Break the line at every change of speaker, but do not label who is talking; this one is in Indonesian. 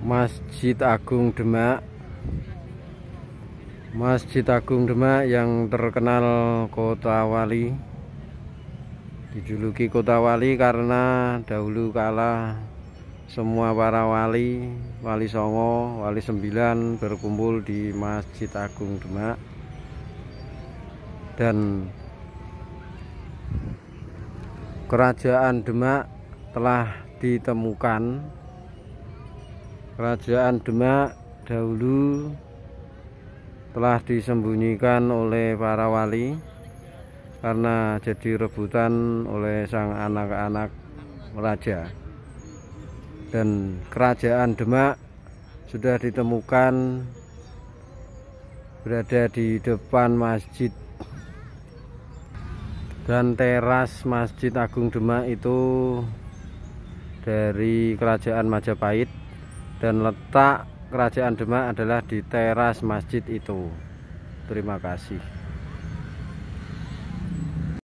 Masjid Agung Demak Masjid Agung Demak yang terkenal kota wali dijuluki kota wali karena dahulu kala semua para wali wali songo wali sembilan berkumpul di Masjid Agung Demak dan kerajaan Demak telah ditemukan Kerajaan Demak dahulu telah disembunyikan oleh para wali karena jadi rebutan oleh sang anak-anak raja dan kerajaan Demak sudah ditemukan berada di depan masjid dan teras Masjid Agung Demak itu dari kerajaan Majapahit dan letak kerajaan Demak adalah di teras masjid itu terima kasih